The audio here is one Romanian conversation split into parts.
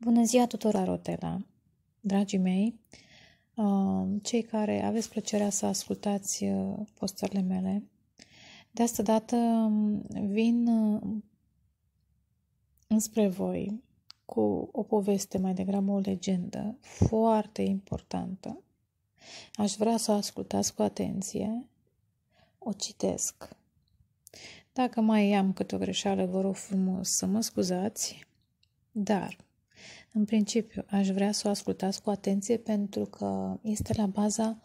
Bună ziua tuturor Rotela! Dragii mei, uh, cei care aveți plăcerea să ascultați uh, postările mele, de asta dată um, vin uh, înspre voi cu o poveste, mai degrabă o legendă, foarte importantă. Aș vrea să o ascultați cu atenție. O citesc. Dacă mai am câte o greșeală, vă rog frumos să mă scuzați, dar în principiu, aș vrea să o ascultați cu atenție pentru că este la baza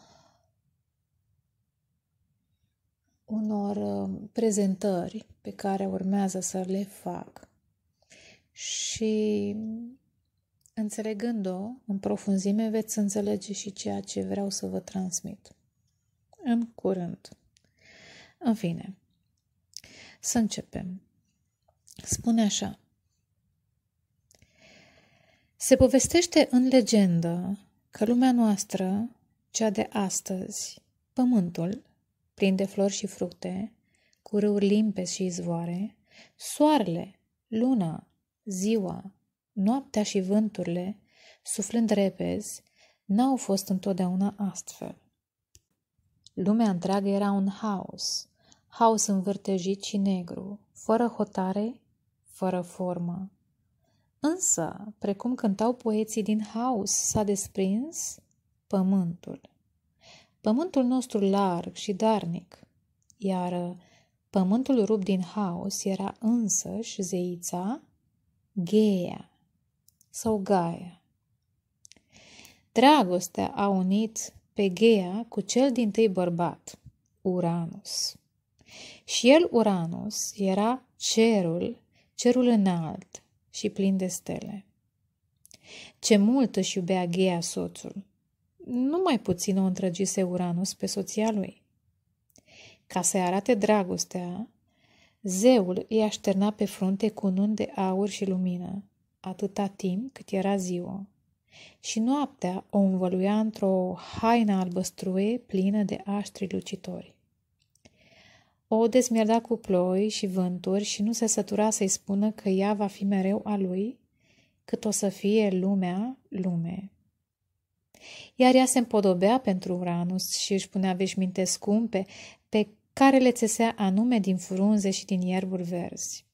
unor uh, prezentări pe care urmează să le fac. Și înțelegând-o în profunzime, veți înțelege și ceea ce vreau să vă transmit. În curând. În fine, să începem. Spune așa. Se povestește în legendă că lumea noastră, cea de astăzi, pământul, plin de flori și fructe, cu râuri limpezi și izvoare, soarele, luna, ziua, noaptea și vânturile, suflând repezi, n-au fost întotdeauna astfel. Lumea întreagă era un haos, haos învârtejit și negru, fără hotare, fără formă, Însă, precum cântau poeții din haos, s-a desprins pământul. Pământul nostru larg și darnic, iar uh, pământul rupt din haos era însăși zeița Gheia sau Gaia. Dragostea a unit pe Gheia cu cel din tâi bărbat, Uranus. Și el, Uranus, era cerul, cerul înalt, și plin de stele. Ce mult își iubea Gheia soțul! Nu mai puțin o întrăgise Uranus pe soția lui. Ca să-i arate dragostea, zeul îi așterna pe frunte cu un de aur și lumină, atâta timp cât era ziua, și noaptea o învăluia într-o haină albăstruie plină de aștri lucitori. O desmierda cu ploi și vânturi și nu se sătura să-i spună că ea va fi mereu a lui, cât o să fie lumea lume. Iar ea se împodobea pentru Uranus și își punea veșminte scumpe pe care le țesea anume din frunze și din ierburi verzi.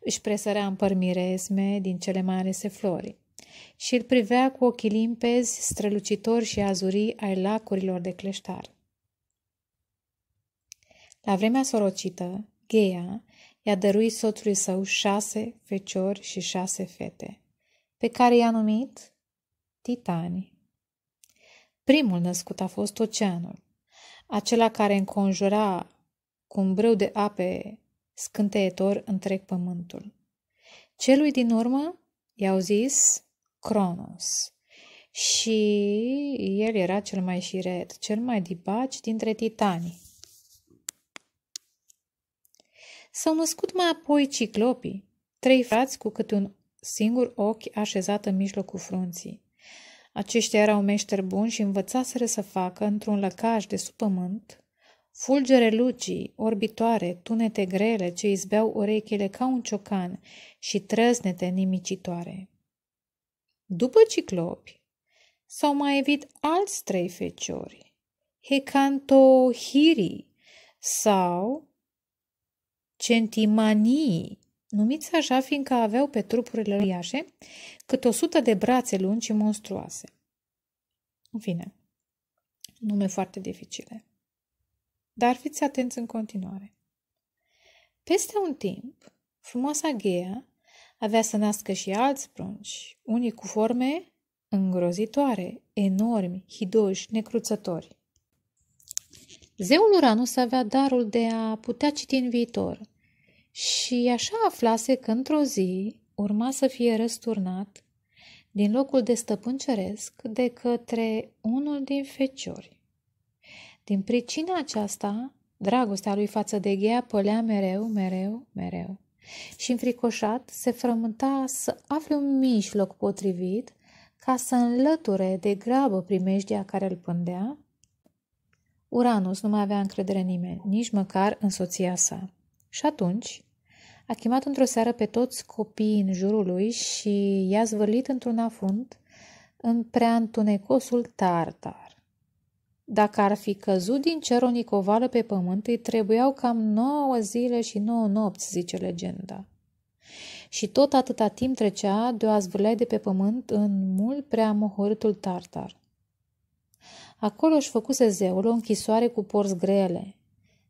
Își presărea în păr miresme din cele mai alese flori și îl privea cu ochii limpezi, strălucitori și azurii ai lacurilor de cleștar. La vremea sorocită, Gheia i-a dăruit soțului său șase feciori și șase fete, pe care i-a numit Titani. Primul născut a fost oceanul, acela care înconjura cu un brâu de ape scânteitor întreg pământul. Celui din urmă i-au zis Cronos și el era cel mai șiret, cel mai dibaci dintre titanii. S-au născut mai apoi ciclopii, trei frați cu câte un singur ochi așezat în mijlocul frunții. Aceștia erau meșteri buni și învățaseră să facă, într-un lăcaș de sub pământ, fulgere lucii, orbitoare, tunete grele ce izbeau urechile ca un ciocan și trăznete nimicitoare. După ciclopi, s-au mai evit alți trei feciori, Hecantohiri sau centimanii, numiți așa fiindcă aveau pe trupurile uriașe cât o sută de brațe lungi și monstruoase. În fine, nume foarte dificile. Dar fiți atenți în continuare. Peste un timp, frumoasa Ghea avea să nască și alți prunci, unii cu forme îngrozitoare, enormi, hidoși, necruțători. Zeul Uranus avea darul de a putea citi în viitor – și așa aflase că într-o zi urma să fie răsturnat din locul de stăpân ceresc de către unul din feciori. Din pricina aceasta, dragostea lui față de Ghea pălea mereu, mereu, mereu. Și înfricoșat se frământa să afle un mijloc potrivit ca să înlăture de grabă primejdia care îl pândea. Uranus nu mai avea încredere nimeni, nici măcar în soția sa. Și atunci a chemat într-o seară pe toți copiii în jurul lui și i-a zvârlit într-un afund în prea întunecosul tartar. Dacă ar fi căzut din cer o nicovală pe pământ, îi trebuiau cam nouă zile și nouă nopți, zice legenda. Și tot atâta timp trecea de o de pe pământ în mult prea mohorâtul tartar. Acolo își făcuse zeul o închisoare cu porți grele.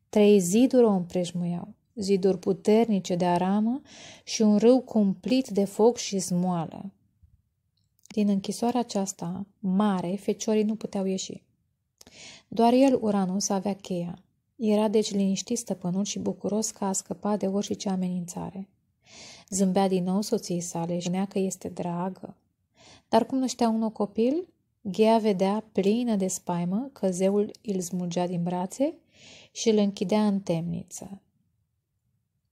Trei ziduri o împrejmuiau ziduri puternice de aramă și un râu cumplit de foc și zmoală. Din închisoarea aceasta mare, feciorii nu puteau ieși. Doar el, Uranus, avea cheia. Era deci liniștit stăpânul și bucuros că a scăpat de orice amenințare. Zâmbea din nou soției sale și spunea că este dragă. Dar cum năștea un copil, Ghea vedea plină de spaimă că zeul îl smulgea din brațe și îl închidea în temniță.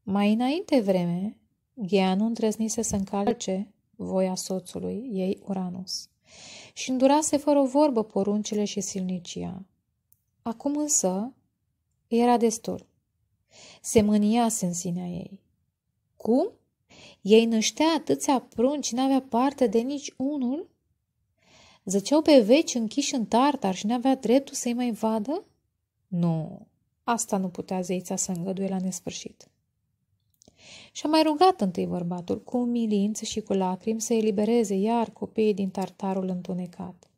Mai înainte vreme, Gheanu nu îndrăznise să încalce voia soțului ei Uranus și îndurase fără o vorbă poruncile și silnicia. Acum însă era destul. Se mâniase în sinea ei. Cum? Ei năștea atâția prunci și n-avea parte de nici unul? Zăceau pe veci închiși în tartar și n-avea dreptul să-i mai vadă? Nu, asta nu putea zeița să îngăduie la nesfârșit. Și-a mai rugat întâi bărbatul, cu umilință și cu lacrimi, să elibereze iar copiii din tartarul întunecat.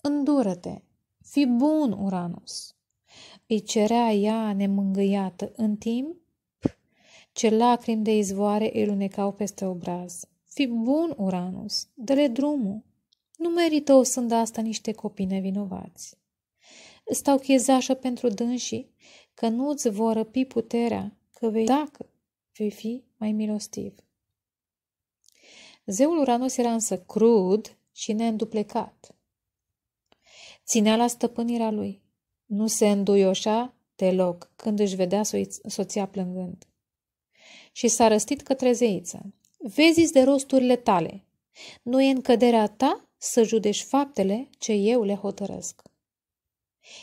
Îndură-te! Fi bun, Uranus! Îi cerea ea nemângâiată în timp ce lacrimi de izvoare îi lunecau peste obraz. Fi bun, Uranus, dă-le drumul. Nu merită o sândă asta niște copii nevinovați. Stau chezașă pentru dânsii că nu-ți vor răpi puterea, că vei, dacă vei fi mai milostiv. Zeul Uranus era însă crud și neînduplecat. Ținea la stăpânirea lui. Nu se înduioșa deloc când își vedea soția plângând. Și s-a răstit către zeiță. Vezi de rosturile tale. Nu e în căderea ta să judești faptele ce eu le hotărăsc.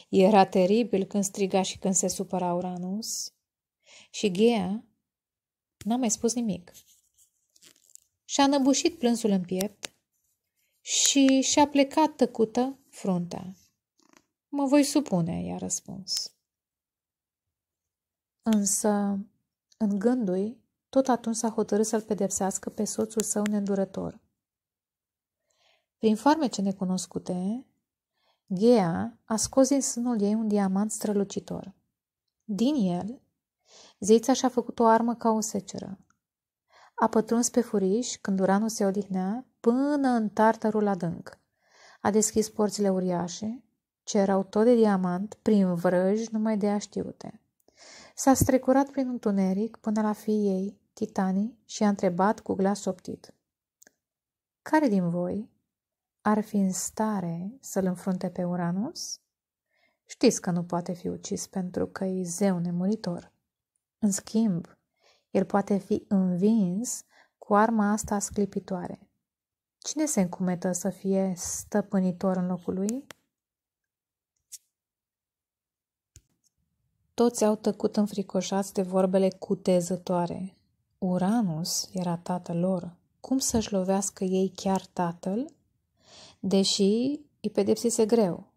Era teribil când striga și când se supăra Uranus. Și Ghea N-a mai spus nimic. Și-a năbușit plânsul în piept și și-a plecat tăcută fruntea. Mă voi supune, i-a răspuns. Însă, în gândui, tot atunci s-a hotărât să-l pedepsească pe soțul său neîndurător. Prin farmece necunoscute, Ghea a scos din sânul ei un diamant strălucitor. Din el Zeița și-a făcut o armă ca o seceră. A pătruns pe furiș, când uranul se odihnea, până în tartarul adânc. A deschis porțile uriașe, ce erau tot de diamant, prin vrăj numai de aștiute. S-a strecurat prin întuneric până la fiii ei, Titanii, și a întrebat cu glas optit. Care din voi ar fi în stare să-l înfrunte pe Uranus? Știți că nu poate fi ucis pentru că e zeu nemuritor. În schimb, el poate fi învins cu arma asta sclipitoare. Cine se încumetă să fie stăpânitor în locul lui? Toți au tăcut înfricoșați de vorbele cutezătoare. Uranus era tatăl lor. Cum să-și lovească ei chiar tatăl? Deși îi pedepsise greu.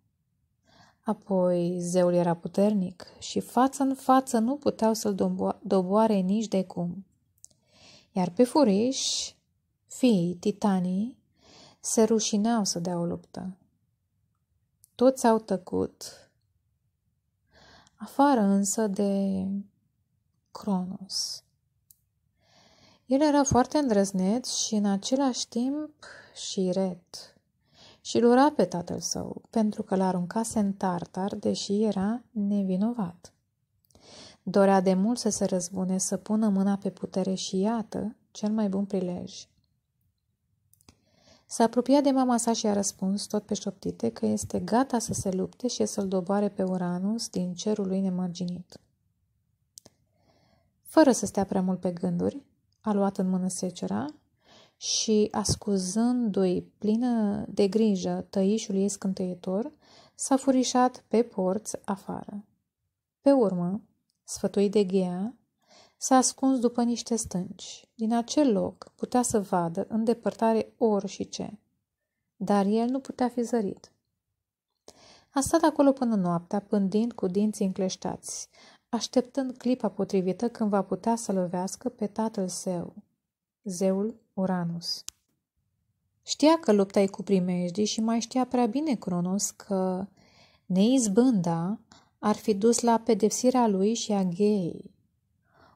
Apoi zeul era puternic și față în față nu puteau să-l doboare nici de cum. Iar pe furiș, fiii titanii se rușineau să dea o luptă. Toți au tăcut, afară însă de Cronos. El era foarte îndrăzneț și în același timp și ret și îl ura pe tatăl său, pentru că l aruncase în tartar, deși era nevinovat. Dorea de mult să se răzbune, să pună mâna pe putere și iată cel mai bun prilej. S-a apropiat de mama sa și a răspuns tot pe șoptite că este gata să se lupte și să-l doboare pe Uranus din cerul lui nemărginit. Fără să stea prea mult pe gânduri, a luat în mână secera și, ascuzându-i plină de grijă tăișul ei scânteitor, s-a furișat pe porți afară. Pe urmă, sfătuit de ghea, s-a ascuns după niște stânci. Din acel loc putea să vadă în depărtare ori și ce, dar el nu putea fi zărit. A stat acolo până noaptea, pândind cu dinții încleștați, așteptând clipa potrivită când va putea să lovească pe tatăl său, zeul Uranus. Știa că lupta e cu primejdii și mai știa prea bine Cronos că neizbânda ar fi dus la pedepsirea lui și a gheei.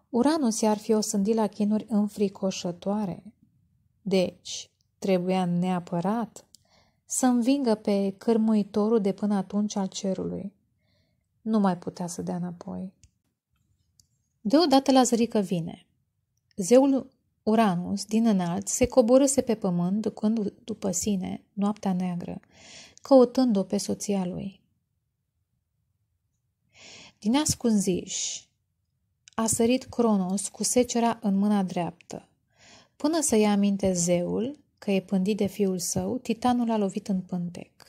Uranus i-ar fi osândit la chinuri înfricoșătoare. Deci, trebuia neapărat să învingă pe cârmuitorul de până atunci al cerului. Nu mai putea să dea înapoi. Deodată la zărică vine. Zeul Uranus, din înalt, se coborâse pe pământ ducând după sine noaptea neagră, căutând-o pe soția lui. Din ascunziș a sărit Cronos cu secera în mâna dreaptă. Până să ia aminte zeul, că e pândit de fiul său, titanul a lovit în pântec.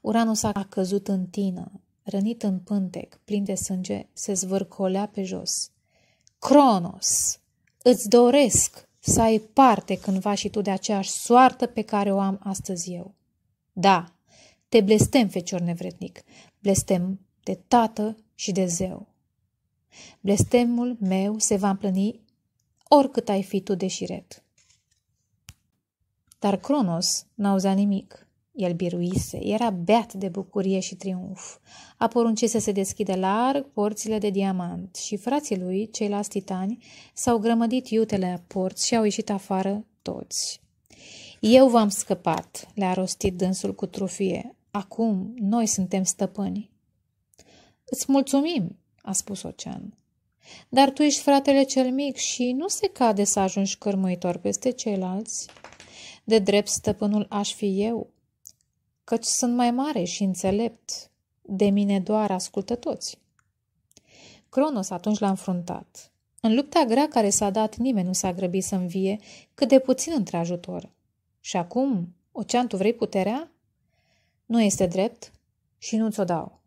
Uranus a căzut în tină, rănit în pântec, plin de sânge, se zvârcolea pe jos. Cronos! Îți doresc să ai parte cândva și tu de aceeași soartă pe care o am astăzi eu. Da, te blestem, fecior nevretnic, blestem de tată și de zeu. Blestemul meu se va împlini oricât ai fi tu de șiret. Dar Cronos n-auzea nimic. El biruise, era beat de bucurie și triumf. A poruncit să se deschidă larg porțile de diamant și frații lui, ceilalți titani, s-au grămădit iutele a porți și au ieșit afară toți. Eu v-am scăpat, le-a rostit dânsul cu trufie. Acum noi suntem stăpâni. Îți mulțumim, a spus Ocean. Dar tu ești fratele cel mic și nu se cade să ajungi cărmuitor peste ceilalți. De drept stăpânul aș fi eu, căci sunt mai mare și înțelept, de mine doar ascultă toți. Cronos atunci l-a înfruntat. În lupta grea care s-a dat, nimeni nu s-a grăbit să învie, cât de puțin între ajutor. Și acum, Ocean, tu vrei puterea? Nu este drept și nu ți-o dau.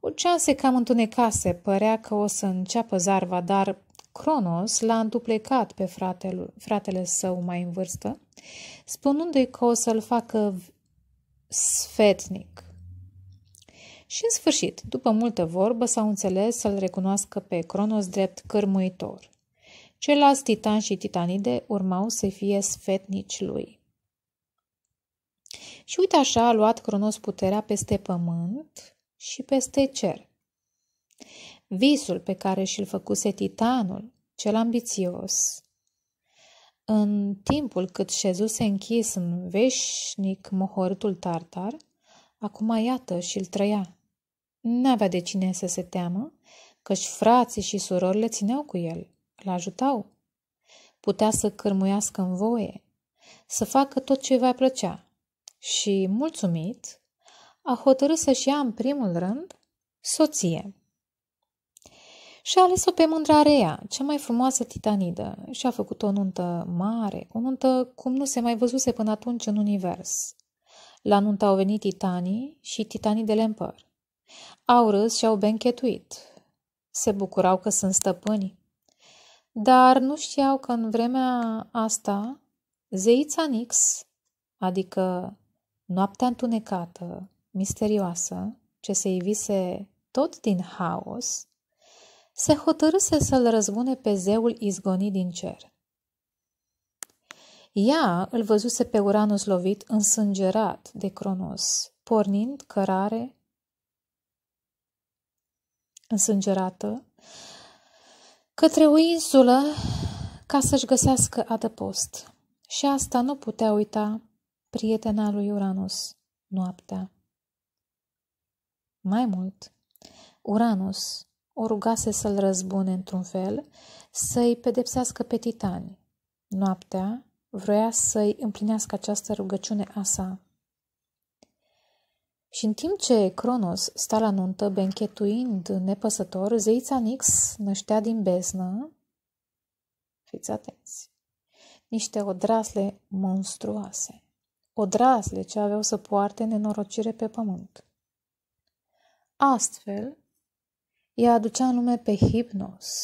Ocean se cam întunecase, părea că o să înceapă zarva, dar Cronos l-a înduplecat pe fratele, fratele său mai în vârstă, spunându-i că o să-l facă sfetnic. Și în sfârșit, după multă vorbă, s-au înțeles să-l recunoască pe Cronos drept cărmuitor. Celalți titan și titanide urmau să fie sfetnici lui. Și uite așa a luat Cronos puterea peste pământ și peste cer visul pe care și-l făcuse titanul, cel ambițios. În timpul cât șezuse închis în veșnic mohorâtul tartar, acum iată și-l trăia. N-avea de cine să se teamă, căci frații și surorile țineau cu el, îl ajutau. Putea să cărmuiască în voie, să facă tot ce va plăcea și, mulțumit, a hotărât să-și ia în primul rând soție și a ales-o pe mândra Rea, cea mai frumoasă titanidă, și a făcut o nuntă mare, o nuntă cum nu se mai văzuse până atunci în univers. La nuntă au venit titanii și titanii de lempăr. Au râs și au benchetuit. Se bucurau că sunt stăpâni. Dar nu știau că în vremea asta, zeița Nix, adică noaptea întunecată, misterioasă, ce se ivise tot din haos, se hotărâse să-l răzbune pe zeul izgonit din cer. Ea îl văzuse pe Uranus lovit însângerat de Cronos, pornind cărare însângerată către o insulă ca să-și găsească adăpost. Și asta nu putea uita prietena lui Uranus noaptea. Mai mult, Uranus o rugase să-l răzbune într-un fel, să-i pedepsească pe titani. Noaptea vroia să-i împlinească această rugăciune a sa. Și în timp ce Cronos sta la nuntă, benchetuind nepăsător, zeița Nix năștea din beznă, fiți atenți, niște odrasle monstruoase, odrasle ce aveau să poarte nenorocire pe pământ. Astfel, ea aducea nume pe hipnos,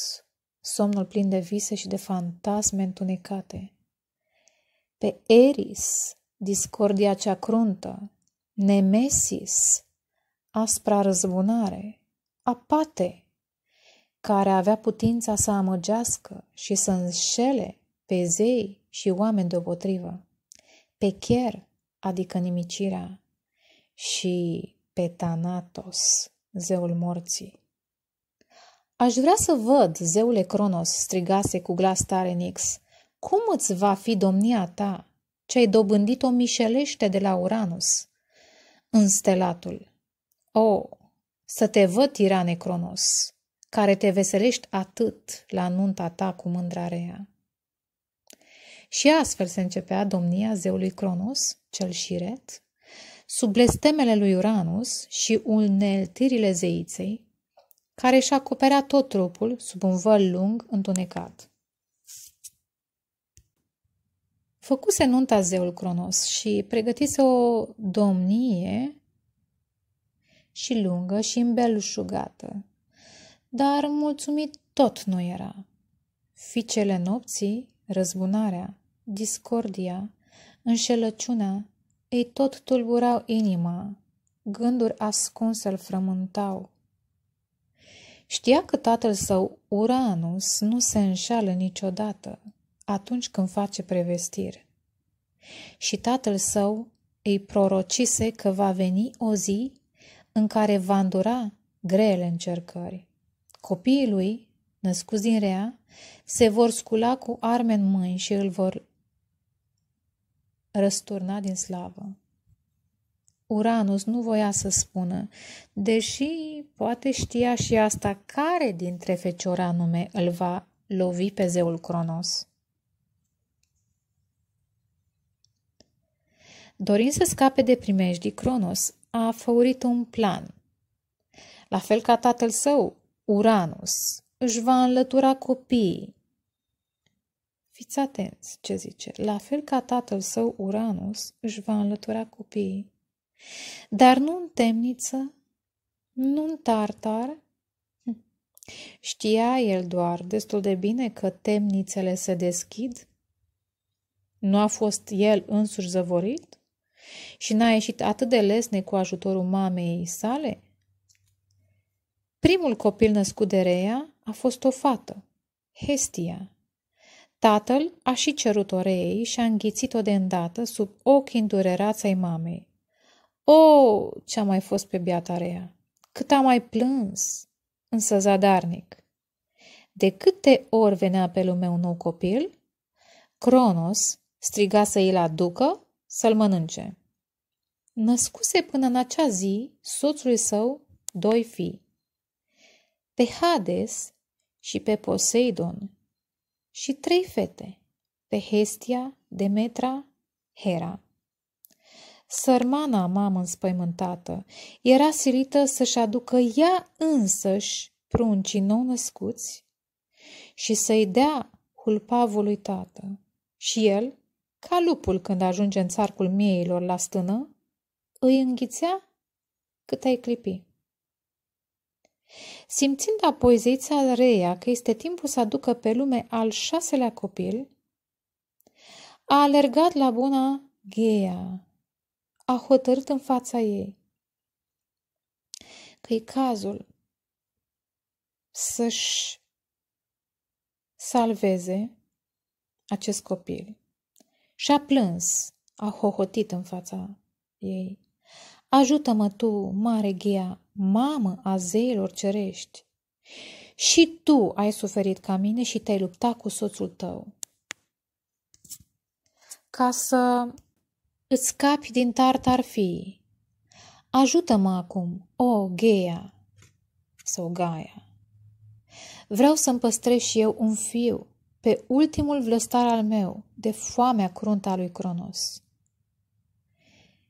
somnul plin de vise și de fantasme întunecate. Pe Eris, discordia cea cruntă, Nemesis, aspra răzbunare, apate, care avea putința să amăgească și să înșele pe zei și oameni deopotrivă, pe chier, adică nimicirea, și pe Thanatos, zeul morții. Aș vrea să văd, zeule Cronos, strigase cu glas tare Nix, cum îți va fi domnia ta, ce ai dobândit-o mișelește de la Uranus? Înstelatul. O, oh, să te văd, tirane Cronos, care te veselești atât la nunta ta cu mândrarea. Și astfel se începea domnia zeului Cronos, cel șiret, sub blestemele lui Uranus și uneltirile zeiței, care își acoperea tot trupul sub un văl lung, întunecat. Făcuse nunta zeul Cronos și pregătise o domnie și lungă și îmbelușugată, dar mulțumit tot nu era. Ficele nopții, răzbunarea, discordia, înșelăciunea, ei tot tulburau inima, gânduri ascunse îl frământau, Știa că tatăl său, Uranus, nu se înșală niciodată atunci când face prevestire. Și tatăl său îi prorocise că va veni o zi în care va îndura grele încercări. Copiii lui, născuți din rea, se vor scula cu arme în mâini și îl vor răsturna din slavă. Uranus nu voia să spună, deși poate știa și asta care dintre feciori anume îl va lovi pe zeul Cronos. Dorind să scape de primejdi, Cronos a făurit un plan. La fel ca tatăl său, Uranus își va înlătura copiii. Fiți atenți ce zice. La fel ca tatăl său, Uranus își va înlătura copiii. Dar nu în temniță, nu în tartar. Hm. Știa el doar destul de bine că temnițele se deschid. Nu a fost el însuși zăvorit? Și n-a ieșit atât de lesne cu ajutorul mamei sale? Primul copil născut de Rea a fost o fată, Hestia. Tatăl a și cerut-o rei și a înghițit-o de îndată sub ochii îndurerați ai mamei. O, oh, ce a mai fost pe biata rea! Cât a mai plâns! Însă zadarnic. De câte ori venea pe lume un nou copil, Cronos striga să îl aducă să-l mănânce. Născuse până în acea zi soțului său doi fii, pe Hades și pe Poseidon, și trei fete, pe Hestia, Demetra, Hera. Sărmana mamă înspăimântată era silită să-și aducă ea însăși pruncii nou născuți și să-i dea hulpavului tată. Și el, ca lupul când ajunge în țarcul mieilor la stână, îi înghițea cât ai clipi. Simțind apoi zeița reia că este timpul să aducă pe lume al șaselea copil, a alergat la buna Ghea, a hotărât în fața ei că e cazul să-și salveze acest copil. Și a plâns, a hohotit în fața ei. Ajută-mă tu, mare ghea, mamă a zeilor cerești. Și tu ai suferit ca mine și te-ai luptat cu soțul tău. Ca să îți scapi din tartar fii. Ajută-mă acum, o, oh, Gheia sau Gaia. Vreau să-mi păstrez și eu un fiu pe ultimul vlăstar al meu de foamea cruntă a lui Cronos.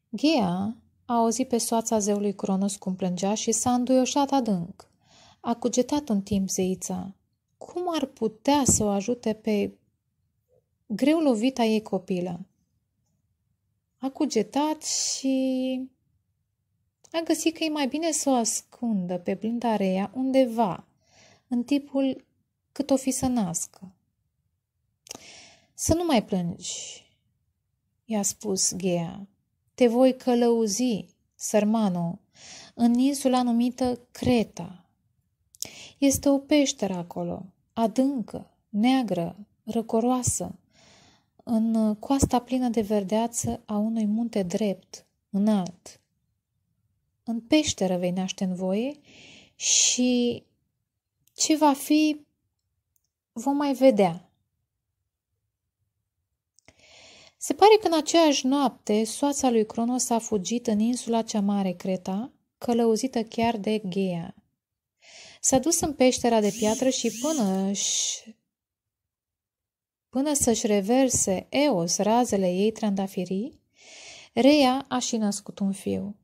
Gheia a auzit pe soața zeului Cronos cum plângea și s-a înduioșat adânc. A cugetat un timp zeița. Cum ar putea să o ajute pe greu lovita ei copilă? A cugetat și a găsit că e mai bine să o ascundă pe blândarea undeva, în tipul cât o fi să nască. Să nu mai plângi, i-a spus Ghea. Te voi călăuzi, sărmano, în insula numită Creta. Este o peșteră acolo, adâncă, neagră, răcoroasă, în uh, coasta plină de verdeață a unui munte drept, înalt. În peșteră vei naște în voie și ce va fi, vom mai vedea. Se pare că în aceeași noapte soața lui Cronos a fugit în insula cea mare Creta, călăuzită chiar de Gea. S-a dus în peștera de piatră și până își până să-și reverse Eos razele ei trandafirii, Rea a și născut un fiu.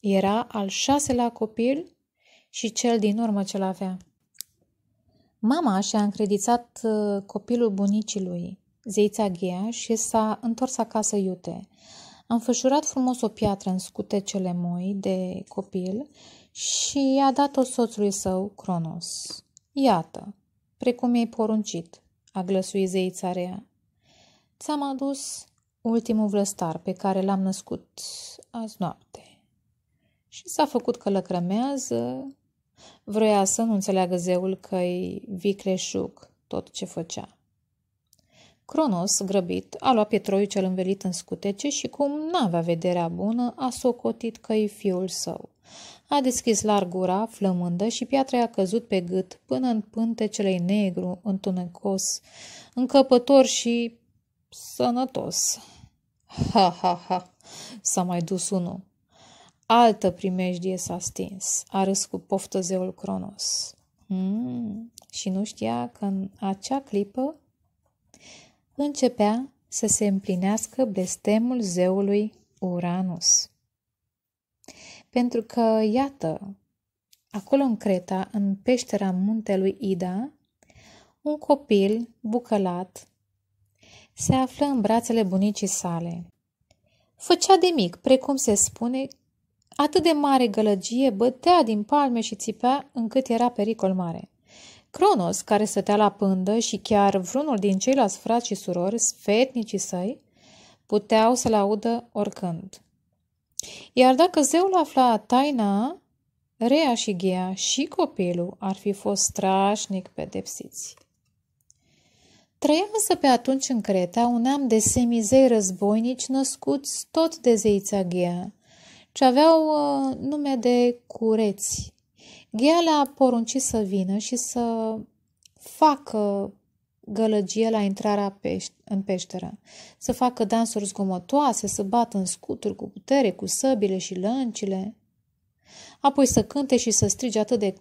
Era al șaselea copil și cel din urmă ce avea. Mama și-a încredițat uh, copilul bunicii lui, zeița Ghea, și s-a întors acasă iute. A înfășurat frumos o piatră în scutecele moi de copil și i-a dat-o soțului său, Cronos. Iată, precum i-ai poruncit, a zeița rea. Ți-am adus ultimul vlăstar pe care l-am născut azi noapte. Și s-a făcut că lăcrămează, vroia să nu înțeleagă zeul că-i vicleșug tot ce făcea. Cronos, grăbit, a luat pe cel învelit în scutece și cum n-avea vederea bună, a socotit că i fiul său. A deschis larg gura, flămândă, și piatra i-a căzut pe gât până în pântecelei negru, întunecos, încăpător și sănătos. Ha, ha, ha, s-a mai dus unul. Altă primejdie s-a stins, a râs cu poftă zeul Cronos. Mm, și nu știa că în acea clipă începea să se împlinească blestemul zeului Uranus pentru că, iată, acolo în Creta, în peștera muntelui Ida, un copil bucălat se află în brațele bunicii sale. Făcea de mic, precum se spune, atât de mare gălăgie, bătea din palme și țipea încât era pericol mare. Cronos, care stătea la pândă și chiar vreunul din ceilalți frați și surori, sfetnicii săi, puteau să-l audă oricând. Iar dacă zeul afla taina, Rea și Ghea și copilul ar fi fost strașnic pedepsiți. Trăia însă pe atunci în Creta un am de semizei războinici născuți tot de zeița Ghea, ce aveau uh, nume de cureți. Ghea le-a poruncit să vină și să facă gălăgie la intrarea peș- în peșteră, să facă dansuri zgomotoase, să bată în scuturi cu putere, cu săbile și lăncile, apoi să cânte și să strige atât de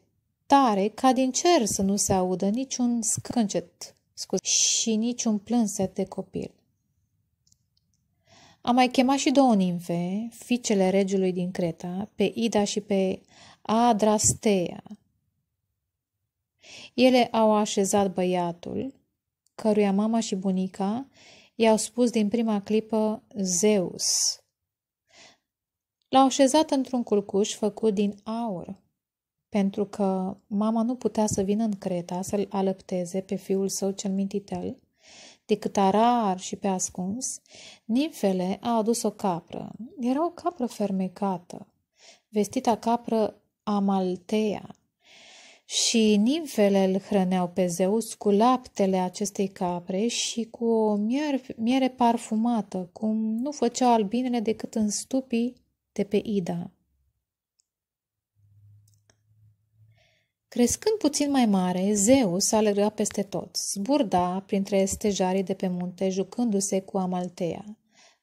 tare ca din cer să nu se audă niciun scâncet scuze, și niciun plânset de copil. A mai chemat și două nimfe, fiicele regiului din Creta, pe Ida și pe Adrastea. Ele au așezat băiatul căruia mama și bunica i-au spus din prima clipă Zeus. L-au așezat într-un culcuș făcut din aur, pentru că mama nu putea să vină în Creta să-l alăpteze pe fiul său cel mintitel, decât arar și pe ascuns, nimfele a adus o capră. Era o capră fermecată, vestita capră Amaltea, și nimfele îl hrăneau pe Zeus cu laptele acestei capre și cu o miere, miere parfumată, cum nu făceau albinele decât în stupii de pe Ida. Crescând puțin mai mare, Zeus alerga peste tot, zburda printre stejarii de pe munte, jucându-se cu Amaltea.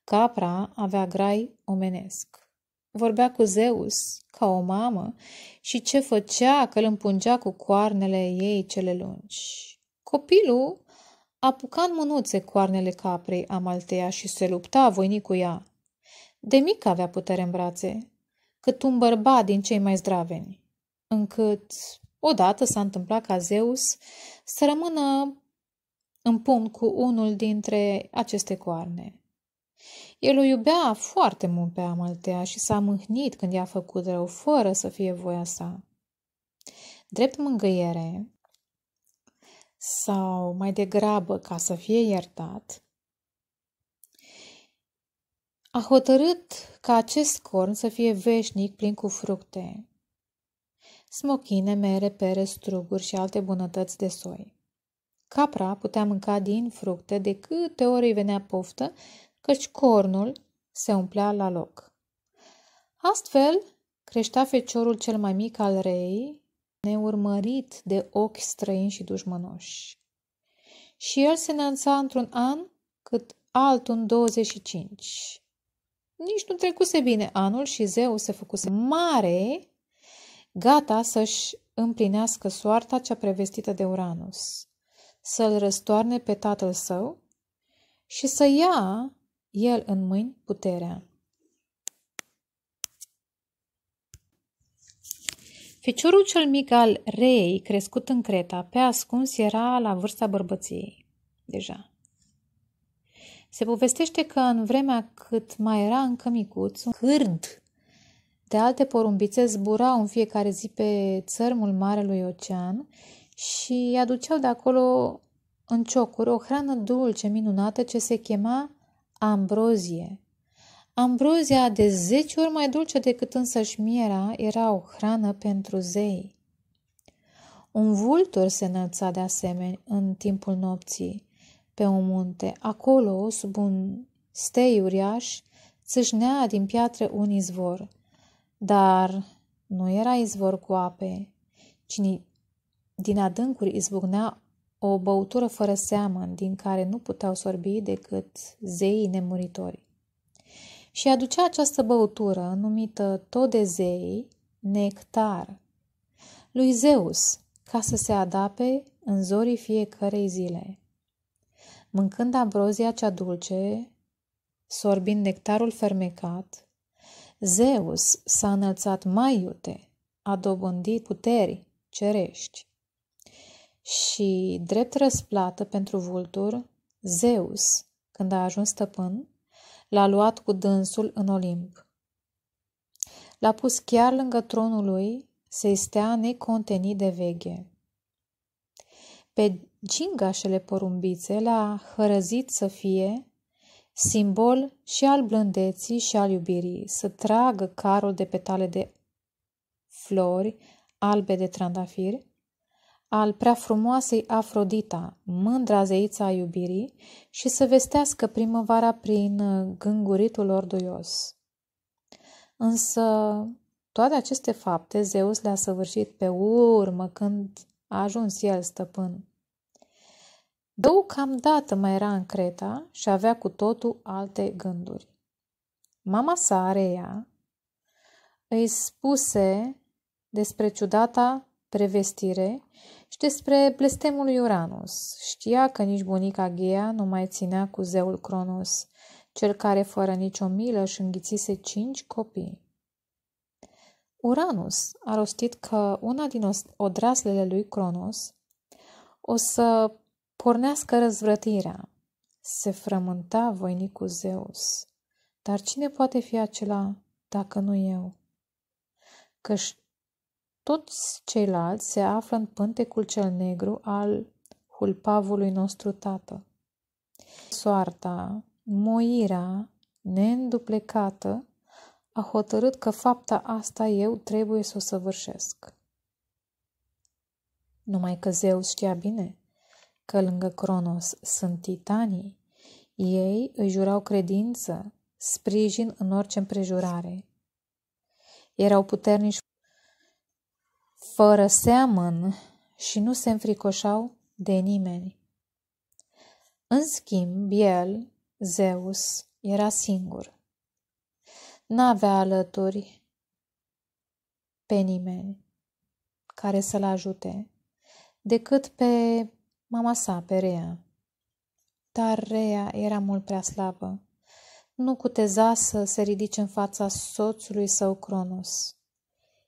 Capra avea grai omenesc. Vorbea cu Zeus ca o mamă și ce făcea că îl împungea cu coarnele ei cele lungi. Copilul apuca în mânuțe coarnele caprei Amaltea și se lupta voinic cu ea. De mic avea putere în brațe, cât un bărbat din cei mai zdraveni, încât odată s-a întâmplat ca Zeus să rămână în pumn cu unul dintre aceste coarne. El o iubea foarte mult pe Amaltea și s-a mâhnit când i-a făcut rău, fără să fie voia sa. Drept mângâiere, sau mai degrabă ca să fie iertat, a hotărât ca acest corn să fie veșnic plin cu fructe, smochine, mere, pere, struguri și alte bunătăți de soi. Capra putea mânca din fructe de câte ori îi venea poftă căci cornul se umplea la loc. Astfel, creștea feciorul cel mai mic al rei, neurmărit de ochi străini și dușmănoși. Și el se nănța într-un an cât altul în 25. Nici nu trecuse bine anul și zeu se făcuse mare, gata să-și împlinească soarta cea prevestită de Uranus, să-l răstoarne pe tatăl său și să ia el în mâini puterea. Feciorul cel mic al reei, crescut în Creta, pe ascuns era la vârsta bărbăției. Deja. Se povestește că în vremea cât mai era încă micuț, un hârd de alte porumbițe zburau în fiecare zi pe țărmul Marelui Ocean și aduceau de acolo în ciocuri o hrană dulce, minunată, ce se chema Ambrozie Ambrozia de zece ori mai dulce decât însăși mierea era o hrană pentru zei. Un vultur se înălța de asemenea în timpul nopții pe un munte. Acolo, sub un stei uriaș, țâșnea din piatră un izvor. Dar nu era izvor cu ape, ci din adâncuri izbucnea o băutură fără seamăn din care nu puteau sorbi decât zeii nemuritori. Și aducea această băutură, numită tot de zei, nectar, lui Zeus, ca să se adape în zorii fiecarei zile. Mâncând ambrozia cea dulce, sorbind nectarul fermecat, Zeus s-a înălțat mai iute, a dobândit puteri cerești și, drept răsplată pentru vultur, Zeus, când a ajuns stăpân, l-a luat cu dânsul în Olimp. L-a pus chiar lângă tronul lui să-i stea necontenit de veche. Pe gingașele porumbițe l-a hărăzit să fie simbol și al blândeții și al iubirii, să tragă carul de petale de flori albe de trandafiri, al prea frumoasei Afrodita, mândra zeița a iubirii, și să vestească primăvara prin uh, gânguritul lor duios. Însă toate aceste fapte Zeus le-a săvârșit pe urmă când a ajuns el stăpân. dată mai era în Creta și avea cu totul alte gânduri. Mama sa, Rea, îi spuse despre ciudata prevestire și despre blestemul lui Uranus. Știa că nici bunica Ghea nu mai ținea cu zeul Cronos, cel care fără nicio milă își înghițise cinci copii. Uranus a rostit că una din odraslele lui Cronos o să pornească răzvrătirea. Se frământa voinicul Zeus. Dar cine poate fi acela dacă nu eu? Căci toți ceilalți se află în pântecul cel negru al hulpavului nostru tată. Soarta, moirea neînduplecată a hotărât că fapta asta eu trebuie să o săvârșesc. Numai că Zeus știa bine că lângă Cronos sunt titanii, ei îi jurau credință, sprijin în orice împrejurare. Erau puternici fără seamăn și nu se înfricoșau de nimeni. În schimb, el, Zeus, era singur. N-avea alături pe nimeni care să-l ajute, decât pe mama sa, pe Rea. Dar Rea era mult prea slabă. Nu cuteza să se ridice în fața soțului său Cronos.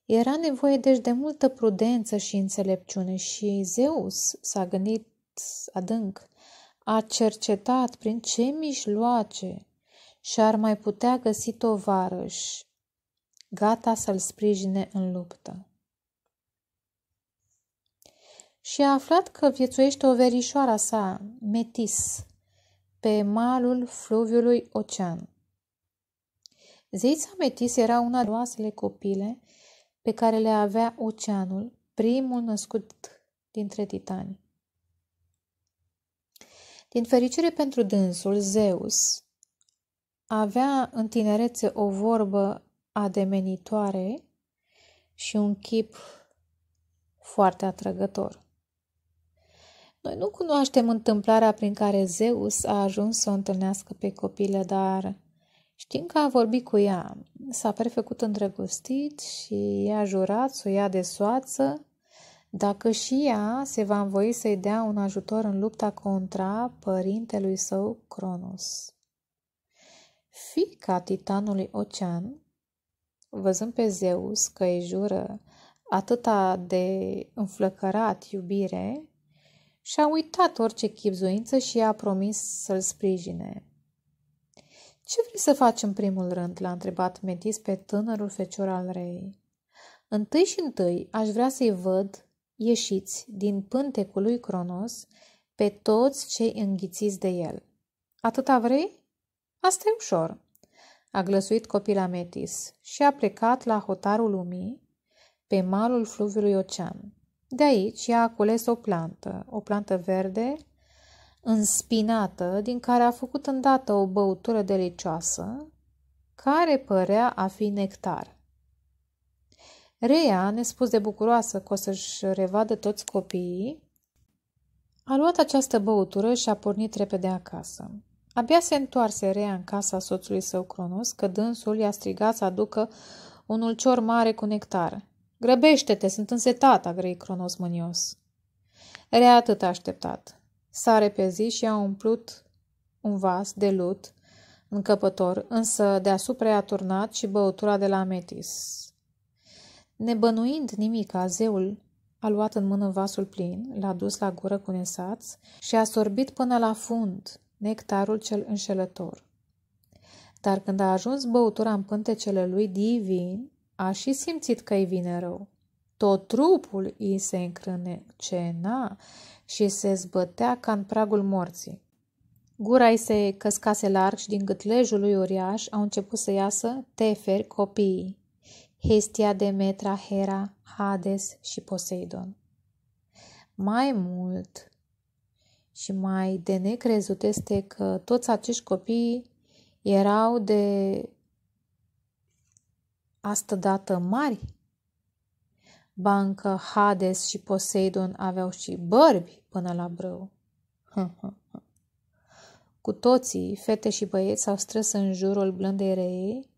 Era nevoie deci de multă prudență și înțelepciune și Zeus s-a gândit adânc, a cercetat prin ce mijloace și ar mai putea găsi tovarăș gata să-l sprijine în luptă. Și a aflat că viețuiește o verișoara sa, Metis, pe malul fluviului ocean. Zeița Metis era una de oasele copile pe care le avea oceanul, primul născut dintre titani. Din fericire pentru dânsul, Zeus avea în tinerețe o vorbă ademenitoare și un chip foarte atrăgător. Noi nu cunoaștem întâmplarea prin care Zeus a ajuns să o întâlnească pe copilă, dar Știm că a vorbit cu ea, s-a prefăcut îndrăgostit și i-a jurat să o ia de soață dacă și ea se va învoi să-i dea un ajutor în lupta contra părintelui său Cronos. Fica titanului Ocean, văzând pe Zeus că îi jură atâta de înflăcărat iubire, și-a uitat orice chipzuință și i-a promis să-l sprijine. Ce vrei să faci în primul rând?" l-a întrebat Metis pe tânărul fecior al rei. Întâi și întâi aș vrea să-i văd ieșiți din pântecul lui Cronos pe toți cei înghițiți de el. Atâta vrei? Asta e ușor, a glăsuit copila Metis și a plecat la hotarul lumii, pe malul fluviului ocean. De aici ea a cules o plantă, o plantă verde înspinată, din care a făcut îndată o băutură delicioasă, care părea a fi nectar. Rea, nespus de bucuroasă că o să-și revadă toți copiii, a luat această băutură și a pornit repede acasă. Abia se întoarse Rea în casa soțului său Cronos, că dânsul i-a strigat să aducă un ulcior mare cu nectar. Grăbește-te, sunt însetat, a grăit Cronos mânios. Rea atât a așteptat. S-a repezit și a umplut un vas de lut încăpător, însă deasupra i-a turnat și băutura de la Metis. Nebănuind nimica, zeul a luat în mână vasul plin, l-a dus la gură cu nesaț și a sorbit până la fund nectarul cel înșelător. Dar când a ajuns băutura în pântecele lui divin, a și simțit că-i vine rău. Tot trupul îi se încrâne cena și se zbătea ca în pragul morții. Gura îi se căscase larg și din gâtlejul lui uriaș au început să iasă teferi copiii, Hestia, Demetra, Hera, Hades și Poseidon. Mai mult și mai de necrezut este că toți acești copii erau de astădată mari Bancă, Hades și Poseidon aveau și bărbi până la brâu. Cu toții, fete și băieți s-au strâns în jurul blândei rei,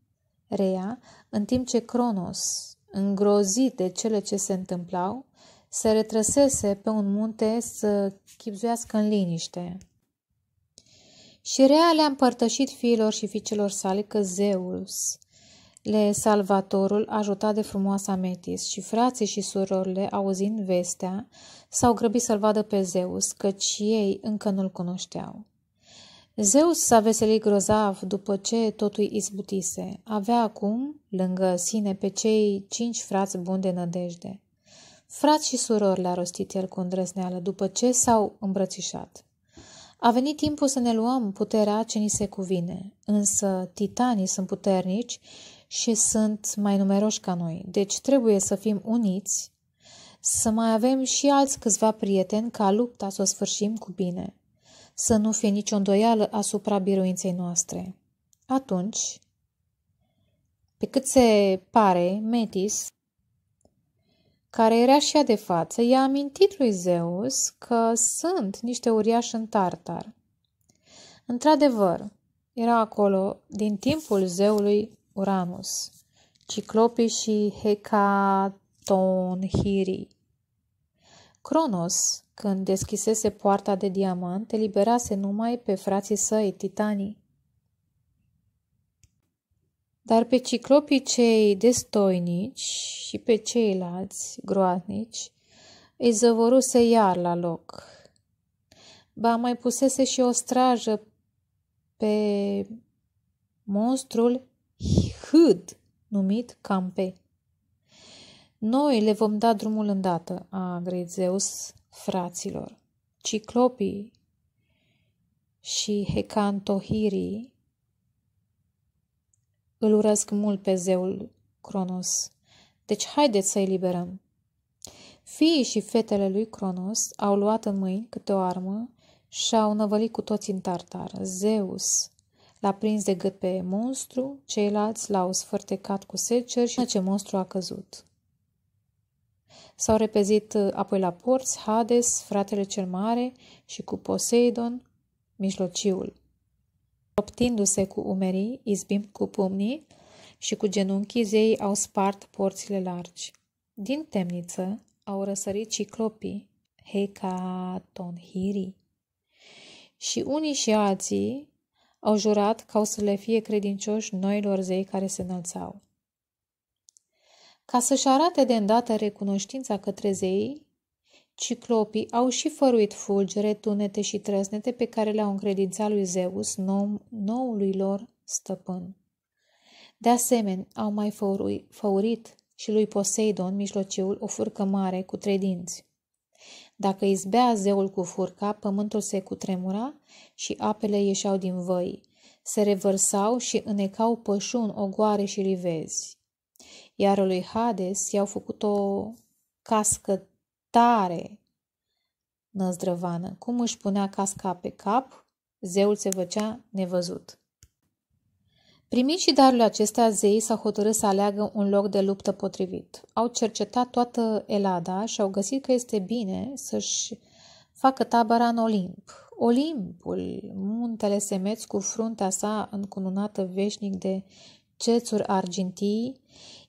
rea, în timp ce Cronos, îngrozit de cele ce se întâmplau, se retrăsese pe un munte să chipzuiască în liniște. Și rea le-a împărtășit fiilor și fiicelor sale că Zeus, le salvatorul ajutat de frumoasa Metis și frații și surorile, auzind vestea, s-au grăbit să-l vadă pe Zeus, căci ei încă nu-l cunoșteau. Zeus s-a veselit grozav după ce totul izbutise. Avea acum lângă sine pe cei cinci frați buni de nădejde. Frați și surori le-a rostit el cu îndrăzneală după ce s-au îmbrățișat. A venit timpul să ne luăm puterea ce ni se cuvine, însă titanii sunt puternici și sunt mai numeroși ca noi, deci trebuie să fim uniți, să mai avem și alți câțiva prieteni ca lupta să o sfârșim cu bine, să nu fie nicio îndoială asupra biruinței noastre. Atunci, pe cât se pare, Metis, care era și ea de față, i-a amintit lui Zeus că sunt niște uriași în Tartar. Într-adevăr, era acolo din timpul zeului Uranus, ciclopii și Hecatonhiri. Cronos, când deschisese poarta de diamant, eliberase numai pe frații săi, titanii. Dar pe ciclopii cei destoinici și pe ceilalți groatnici îi zăvoruse iar la loc. Ba mai pusese și o strajă pe monstrul cât numit Campe. Noi le vom da drumul îndată, a grăit Zeus fraților. Ciclopii și Hecantohirii îl urăsc mult pe zeul Cronos. Deci haideți să-i liberăm. Fiii și fetele lui Cronos au luat în mâini câte o armă și au năvălit cu toți în tartar. Zeus L-a prins de gât pe monstru, ceilalți l-au sfârtecat cu seceri și ce monstru a căzut. S-au repezit uh, apoi la porți Hades, fratele cel mare, și cu Poseidon, mijlociul. Optindu-se cu umerii, izbim cu pumnii și cu genunchii, zei au spart porțile largi. Din temniță au răsărit ciclopii, Hecatonhirii. Și unii și alții au jurat ca o să le fie credincioși noilor zei care se înălțau. Ca să-și arate de îndată recunoștința către zei, ciclopii au și făruit fulgere, tunete și trăsnete pe care le-au încredințat lui Zeus, nou, noului lor stăpân. De asemenea, au mai făurit și lui Poseidon mijlociul o furcă mare cu trei dinți. Dacă izbea zeul cu furca, pământul se cutremura și apele ieșeau din văi, se revărsau și înecau pășun, ogoare și rivezi. Iar lui Hades i-au făcut o cască tare năzdrăvană. Cum își punea casca pe cap, zeul se făcea nevăzut. Primit și darul acestea, zeii s-au hotărât să aleagă un loc de luptă potrivit. Au cercetat toată Elada și au găsit că este bine să-și facă tabăra în Olimp. Olimpul, muntele semeț cu fruntea sa încununată veșnic de cețuri argintii,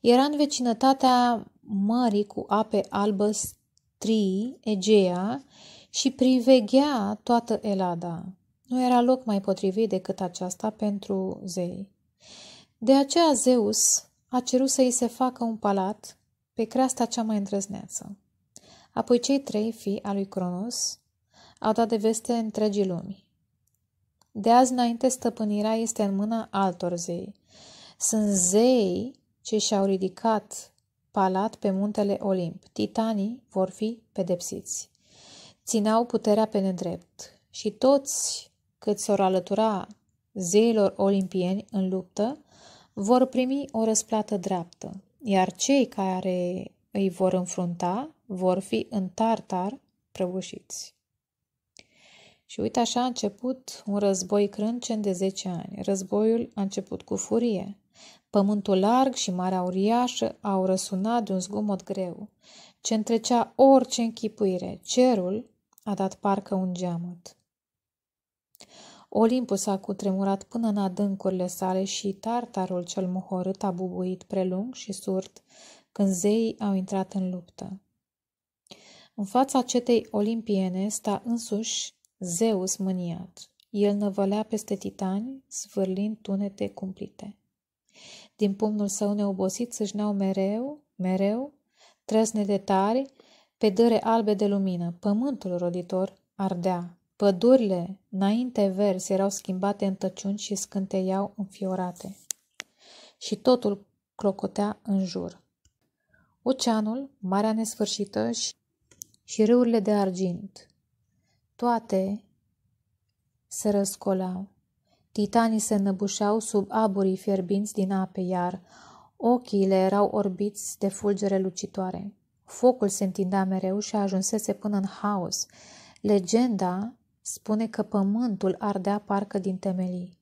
era în vecinătatea mării cu ape albă strii, Egea, și priveghea toată Elada. Nu era loc mai potrivit decât aceasta pentru zei. De aceea Zeus a cerut să îi se facă un palat pe creasta cea mai îndrăzneață. Apoi cei trei fii al lui Cronos au dat de veste întregii lumi. De azi înainte stăpânirea este în mâna altor zei. Sunt zei ce și-au ridicat palat pe muntele Olimp. Titanii vor fi pedepsiți. Țineau puterea pe nedrept și toți cât s-or alătura zeilor olimpieni în luptă, vor primi o răsplată dreaptă, iar cei care îi vor înfrunta vor fi în tartar prăbușiți. Și uite așa a început un război crâncen de 10 ani. Războiul a început cu furie. Pământul larg și marea uriașă au răsunat de un zgomot greu, ce întrecea orice închipuire. Cerul a dat parcă un geamăt. Olimpus a cutremurat până în adâncurile sale și tartarul cel mohorât a bubuit prelung și surt când zeii au intrat în luptă. În fața cetei olimpiene sta însuși Zeus mâniat. El năvălea peste titani, sfârlind tunete cumplite. Din pumnul său neobosit neau mereu, mereu, trăsne de tari, pe dăre albe de lumină. Pământul roditor ardea, Pădurile, înainte verzi, erau schimbate în tăciuni și scânteiau înfiorate. Și totul clocotea în jur. Oceanul, marea nesfârșită și, și râurile de argint. Toate se răscolau. Titanii se năbușeau sub aburii fierbinți din ape, iar ochii le erau orbiți de fulgere lucitoare. Focul se întindea mereu și ajunsese până în haos. Legenda Spune că pământul ardea parcă din temelii.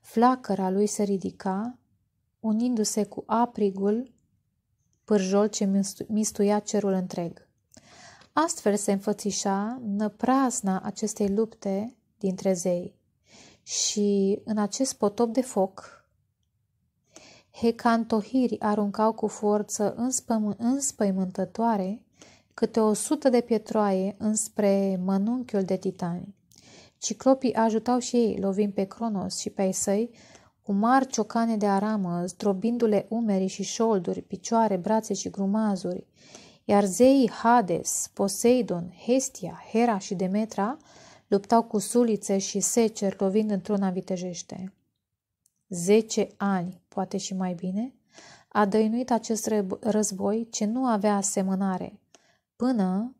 Flacăra lui se ridica, unindu-se cu aprigul pârjol ce mistuia cerul întreg. Astfel se înfățișa năprasna acestei lupte dintre zei. Și în acest potop de foc, hecantohirii aruncau cu forță înspămâ- înspăimântătoare câte o sută de pietroaie înspre mănunchiul de titanii. Ciclopii ajutau și ei, lovind pe Cronos și pe ei, săi, cu mari ciocane de aramă, zdrobindu-le umerii și șolduri, picioare, brațe și grumazuri, iar zeii Hades, Poseidon, Hestia, Hera și Demetra luptau cu sulițe și seceri, lovind într-una vitejește. Zece ani, poate și mai bine, a dăinuit acest război ce nu avea asemănare, Până,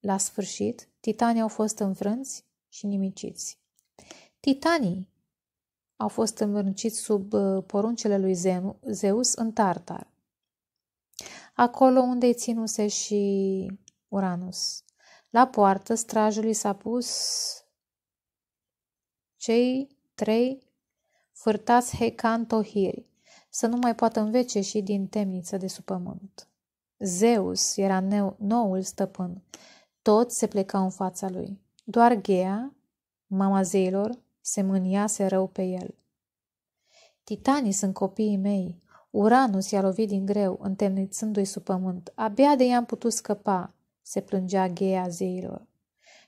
la sfârșit, titanii au fost înfrânți și nimiciți. Titanii au fost învârciți sub uh, poruncele lui Zeus în Tartar, acolo unde îi ținuse și Uranus. La poartă strajului s-a pus cei trei fârtați Hecantohiri, să nu mai poată învece și din temniță de sub pământ. Zeus era noul stăpân. Toți se plecau în fața lui. Doar Gea, mama zeilor, se mâniase rău pe el. Titanii sunt copiii mei. Uranus i-a lovit din greu, întemnițându-i sub pământ. Abia de i-am putut scăpa, se plângea Gea zeilor.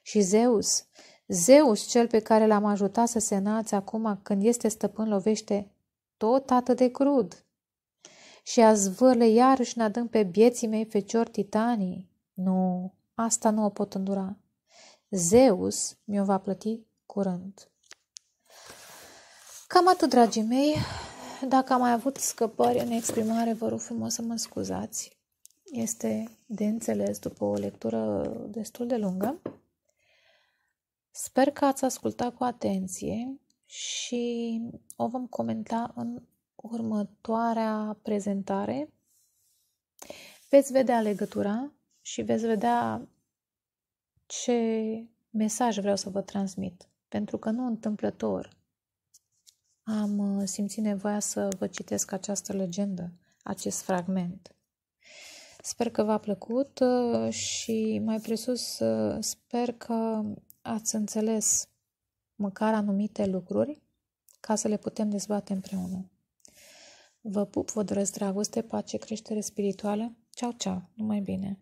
Și Zeus, Zeus, cel pe care l-am ajutat să se nați acum când este stăpân, lovește tot atât de crud și a zvârle iarăși în adânc pe bieții mei feciori titanii. Nu, asta nu o pot îndura. Zeus mi-o va plăti curând. Cam atât, dragii mei. Dacă am mai avut scăpări în exprimare, vă rog frumos să mă scuzați. Este de înțeles după o lectură destul de lungă. Sper că ați ascultat cu atenție și o vom comenta în următoarea prezentare veți vedea legătura și veți vedea ce mesaj vreau să vă transmit. Pentru că nu întâmplător am uh, simțit nevoia să vă citesc această legendă, acest fragment. Sper că v-a plăcut uh, și mai presus uh, sper că ați înțeles măcar anumite lucruri ca să le putem dezbate împreună. Vă pup, vă doresc dragoste, pace, creștere spirituală. Ceau, ceau, numai bine!